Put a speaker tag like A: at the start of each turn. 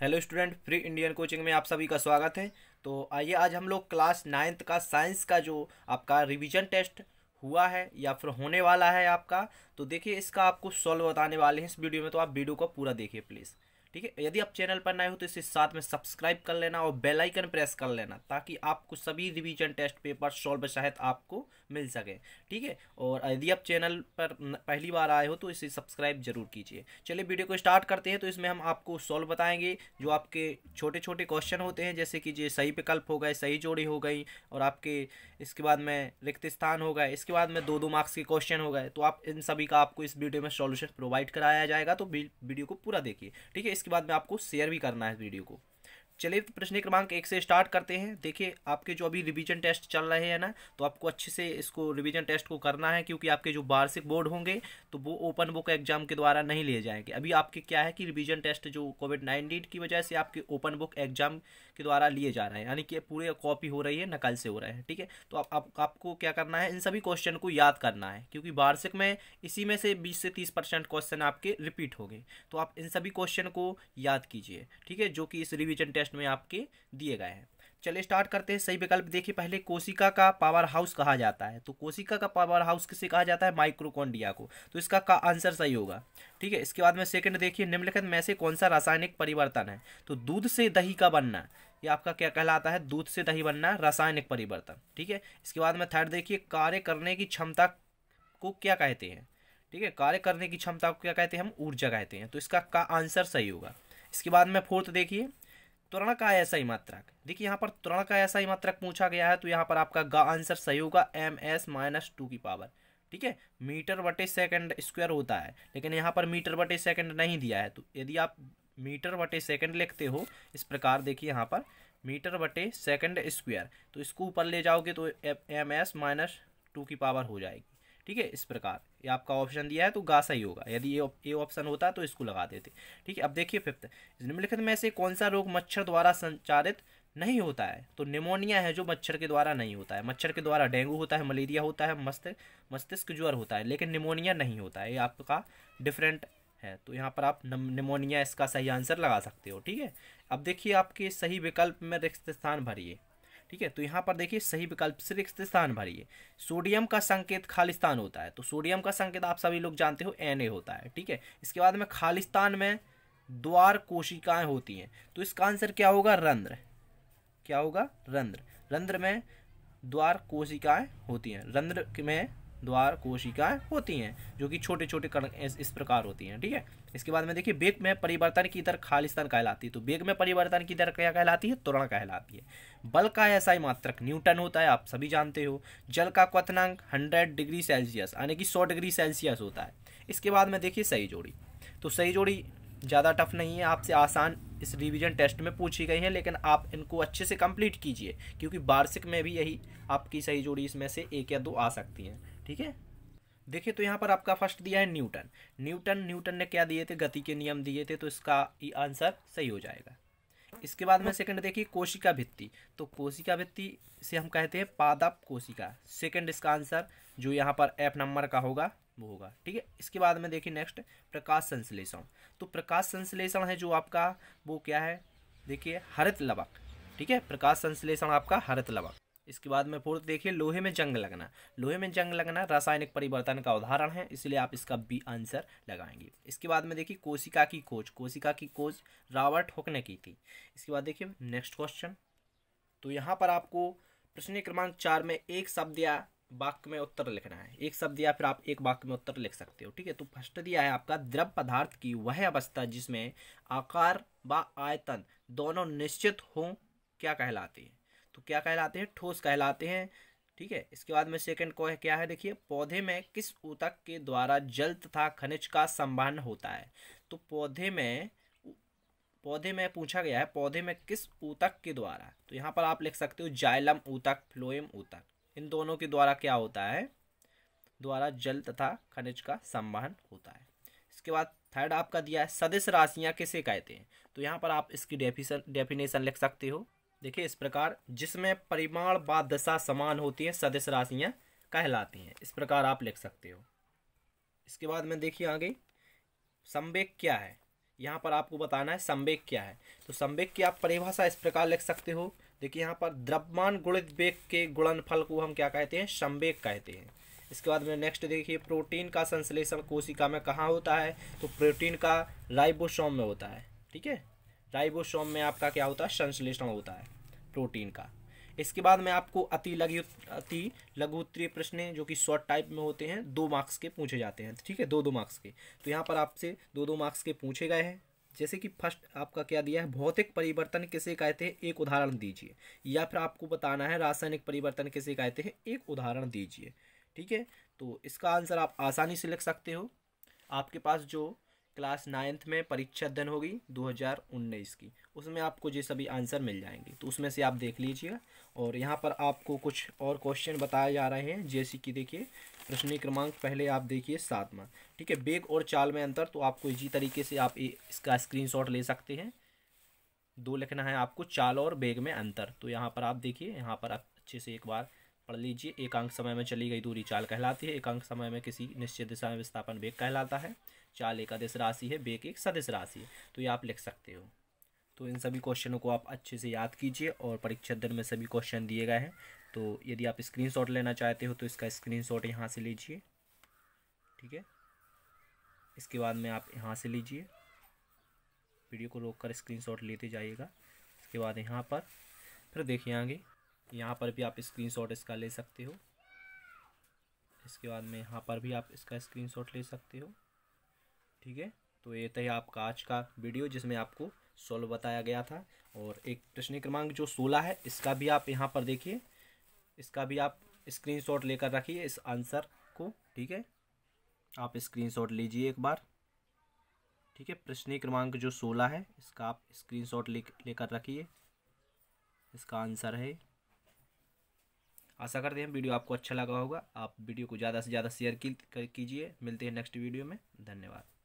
A: Hello student free Indian coaching में आप सभी का स्वागत है तो आइए आज हम लोग क्लास नाइन्थ का साइंस का जो आपका रिवीजन टेस्ट हुआ है या फिर होने वाला है आपका तो देखिए इसका आपको सॉल्व बताने वाले हैं इस वीडियो में तो आप वीडियो को पूरा देखिए प्लीज़ ठीक है यदि आप चैनल पर नए हो तो इसे साथ में सब्सक्राइब कर लेना और बेल आइकन प्रेस कर लेना ताकि आपको सभी रिवीजन टेस्ट पेपर सॉल्व शायद आपको मिल सके ठीक है और यदि आप चैनल पर पहली बार आए हो तो इसे सब्सक्राइब जरूर कीजिए चलिए वीडियो को स्टार्ट करते हैं तो इसमें हम आपको सॉल्व बताएंगे जो आपके छोटे छोटे क्वेश्चन होते हैं जैसे कि जो सही विकल्प हो गए सही जोड़ी हो गई और आपके इसके बाद में रिक्त स्थान हो गए इसके बाद में दो दो मार्क्स के क्वेश्चन हो गए तो आप इन सभी का आपको इस वीडियो में सॉल्यूशन प्रोवाइड कराया जाएगा तो वीडियो को पूरा देखिए ठीक है इसके उसके बाद में आपको शेयर भी करना है इस वीडियो को चलिए तो प्रश्न क्रमांक एक से स्टार्ट करते हैं देखिए आपके जो अभी रिवीजन टेस्ट चल रहे हैं ना तो आपको अच्छे से इसको रिवीजन टेस्ट को करना है क्योंकि आपके जो वार्षिक बोर्ड होंगे तो वो ओपन बुक एग्जाम के द्वारा नहीं लिए जाएंगे अभी आपके क्या है कि रिवीजन टेस्ट जो कोविड नाइन्टीन की वजह से आपके ओपन बुक एग्जाम के द्वारा लिए जा रहे हैं यानी कि पूरे कॉपी हो रही है नकल से हो रहे हैं ठीक है तो आप, आप, आपको क्या करना है इन सभी क्वेश्चन को याद करना है क्योंकि वार्षिक में इसी में से बीस से तीस परसेंट क्वेश्चन आपके रिपीट हो गए तो आप इन सभी क्वेश्चन को याद कीजिए ठीक है जो कि इस रिविजन टेस्ट प्रश्न में आपके दिए गए हैं चलिए स्टार्ट करते हैं सही विकल्प देखिए पहले कोशिका का पावर हाउस कहा जाता है तो कोशिका का पावर हाउस किसे कहा जाता है माइक्रोकोंडिया को तो इसका का आंसर सही होगा ठीक है इसके बाद में सेकंड देखिए निम्नलिखित में से कौन सा रासायनिक परिवर्तन है तो दूध से दही का बनना ये आपका क्या कहलाता है दूध से दही बनना रासायनिक परिवर्तन ठीक है इसके बाद में थर्ड देखिए कार्य करने की क्षमता को क्या कहते हैं ठीक है कार्य करने की क्षमता को क्या कहते हैं हम ऊर्जा कहते हैं तो इसका का आंसर सही होगा इसके बाद में फोर्थ देखिए त्वरण का ऐसा ही मात्रक देखिए यहाँ पर त्वरण का ऐसा ही मात्रक पूछा गया है तो यहाँ पर आपका गा आंसर सही होगा एम एस माइनस टू की पावर ठीक है मीटर बटे सेकंड स्क्वायर होता है लेकिन यहाँ पर मीटर बटे सेकंड नहीं दिया है तो यदि आप मीटर बटे सेकंड लिखते हो इस प्रकार देखिए यहाँ पर मीटर बटे सेकंड स्क्वायर तो इसको ऊपर ले जाओगे तो एम एस माइनस टू की पावर हो जाएगी ठीक है इस प्रकार ये आपका ऑप्शन दिया है तो गा सही होगा यदि ये ए ऑप्शन होता तो इसको लगा देते ठीक है अब देखिए फिफ्थ निम्नलिखित में से कौन सा रोग मच्छर द्वारा संचारित नहीं होता है तो निमोनिया है जो मच्छर के द्वारा नहीं होता है मच्छर के द्वारा डेंगू होता है मलेरिया होता है मस्त मस्तिष्क ज्वर होता है लेकिन निमोनिया नहीं होता है ये आपका डिफरेंट है तो यहाँ पर आप निमोनिया इसका सही आंसर लगा सकते हो ठीक है अब देखिए आपके सही विकल्प में रिक्त स्थान भरिए ठीक है तो यहाँ पर देखिए सही विकल्प सिर्फ स्थान भरिए सोडियम का संकेत खालिस्तान होता है तो सोडियम का संकेत आप सभी लोग जानते हो एन होता है ठीक है इसके बाद में खालिस्तान में द्वार कोशिकाएं होती हैं तो इसका आंसर क्या होगा रंध्र क्या होगा रंध्र रंध्र में द्वार कोशिकाएं होती हैं रंध्र में द्वार कोशिकाएं होती हैं जो कि छोटे छोटे कण इस, इस प्रकार होती हैं ठीक है थीके? इसके बाद में देखिए बेग में परिवर्तन की दर खालिस्तान कहलाती है तो बेग में परिवर्तन की दर क्या कहलाती है त्वरण कहलाती है बल का ऐसा ही मात्रक न्यूटन होता है आप सभी जानते हो जल का क्वनांक हंड्रेड डिग्री सेल्सियस यानी कि सौ डिग्री सेल्सियस होता है इसके बाद में देखिए सही जोड़ी तो सही जोड़ी ज़्यादा टफ नहीं है आपसे आसान इस रिवीजन टेस्ट में पूछी गई है लेकिन आप इनको अच्छे से कंप्लीट कीजिए क्योंकि वार्षिक में भी यही आपकी सही जोड़ी इसमें से एक या दो आ सकती हैं ठीक है देखिए तो यहाँ पर आपका फर्स्ट दिया है न्यूटन न्यूटन न्यूटन ने क्या दिए थे गति के नियम दिए थे तो इसका आंसर सही हो जाएगा इसके बाद में सेकंड देखिए कोशिका भित्ति तो कोशिका भित्ति से हम कहते हैं पादप कोशिका सेकंड इसका आंसर जो यहाँ पर एफ नंबर का होगा वो होगा ठीक है इसके बाद में देखिए नेक्स्ट प्रकाश संश्लेषण तो प्रकाश संश्लेषण है जो आपका वो क्या है देखिए हरित लवक ठीक है प्रकाश संश्लेषण आपका हरित लवक इसके बाद में फोर्थ देखिए लोहे में जंग लगना लोहे में जंग लगना रासायनिक परिवर्तन का उदाहरण है इसलिए आप इसका बी आंसर लगाएंगे इसके बाद में देखिए कोशिका की खोज कोशिका की खोज रॉबर्ट हुक ने की थी इसके बाद देखिए नेक्स्ट क्वेश्चन तो यहाँ पर आपको प्रश्न क्रमांक चार में एक शब्द या वाक्य में उत्तर लिखना है एक शब्द या फिर आप एक वाक्य में उत्तर लिख सकते हो ठीक है तो फर्स्ट दिया है आपका द्रव पदार्थ की वह अवस्था जिसमें आकार व आयतन दोनों निश्चित हों क्या कहलाती है तो क्या कहलाते हैं ठोस कहलाते हैं ठीक है इसके बाद में सेकंड को है क्या है देखिए पौधे में किस ऊतक के द्वारा जल तथा खनिज का संवहन होता है तो पौधे में पौधे में पूछा गया है पौधे में किस ऊतक के द्वारा तो यहाँ पर आप लिख सकते हो जाइलम ऊतक फ्लोएम ऊतक इन दोनों के द्वारा क्या होता है द्वारा जल तथा खनिज का संवहन होता है इसके बाद थर्ड आपका दिया है सदस्य राशियाँ किसे कहते हैं तो यहाँ पर आप इसकी डेफिनेशन लिख सकते हो देखिए इस प्रकार जिसमें परिमाण बा दशा समान होती है सदस्य राशियाँ कहलाती हैं इस प्रकार आप लिख सकते हो इसके बाद में देखिए आगे संवेक क्या है यहाँ पर आपको बताना है संवेक क्या है तो संवेक की आप परिभाषा इस प्रकार लिख सकते हो देखिए यहाँ पर द्रव्यमान गुणित वेग के गुणनफल को हम क्या कहते हैं संवेक कहते हैं इसके बाद में नेक्स्ट देखिए प्रोटीन का संश्लेषण कोशिका में कहाँ होता है तो प्रोटीन का राइबोसोम में होता है ठीक है राइबोसोम में आपका क्या होता है संश्लेषण होता है प्रोटीन का इसके बाद मैं आपको अति लघु अति लघु उत्तरीय प्रश्न जो कि शॉर्ट टाइप में होते हैं दो मार्क्स के पूछे जाते हैं ठीक है दो दो मार्क्स के तो यहाँ पर आपसे दो दो मार्क्स के पूछे गए हैं जैसे कि फर्स्ट आपका क्या दिया है भौतिक परिवर्तन किसे कहते हैं एक उदाहरण दीजिए या फिर आपको बताना है रासायनिक परिवर्तन किसे कहते हैं एक उदाहरण दीजिए ठीक है तो इसका आंसर आप आसानी से लिख सकते हो आपके पास जो क्लास नाइन्थ में परीक्षा अध्ययन होगी 2019 की उसमें आपको ये सभी आंसर मिल जाएंगे तो उसमें से आप देख लीजिए और यहाँ पर आपको कुछ और क्वेश्चन बताए जा रहे हैं जैसे कि देखिए प्रश्न क्रमांक पहले आप देखिए सातवा ठीक है बेग और चाल में अंतर तो आपको इसी तरीके से आप इसका स्क्रीन ले सकते हैं दो लिखना है आपको चाल और बेग में अंतर तो यहाँ पर आप देखिए यहाँ पर आप अच्छे से एक बार पढ़ लीजिए एकांक समय में चली गई दूरी चाल कहलाती है एकांक समय में किसी निश्चित दिशा में विस्थापन वेग कहलाता है चाल एक अदिश राशि है बेक एक सदिश राशि है तो ये आप लिख सकते हो तो इन सभी क्वेश्चनों को आप अच्छे से याद कीजिए और परीक्षा दिन में सभी क्वेश्चन दिए गए हैं तो यदि आप स्क्रीनशॉट लेना चाहते हो तो इसका स्क्रीनशॉट यहाँ से लीजिए ठीक है इसके बाद में आप यहाँ से लीजिए वीडियो को रोक कर स्क्रीनशॉट लेते जाइएगा इसके बाद यहाँ पर फिर देखिए आगे यहाँ पर भी आप स्क्रीनशॉट इसका ले सकते हो इसके बाद में यहाँ पर भी आप इसका स्क्रीनशॉट ले सकते हो ठीक है तो ये था आपका आज का वीडियो जिसमें आपको सॉल्व बताया गया था और एक प्रश्न क्रमांक जो सोलह है इसका भी आप यहाँ पर देखिए इसका भी आप स्क्रीनशॉट लेकर रखिए इस आंसर को ठीक है आप स्क्रीनशॉट लीजिए एक बार ठीक है प्रश्न क्रमांक जो सोलह है इसका आप स्क्रीनशॉट ले लेकर रखिए इसका आंसर है आशा करते हैं वीडियो आपको अच्छा लगा होगा आप वीडियो को ज़्यादा से ज़्यादा शेयर कीजिए मिलते हैं नेक्स्ट वीडियो में धन्यवाद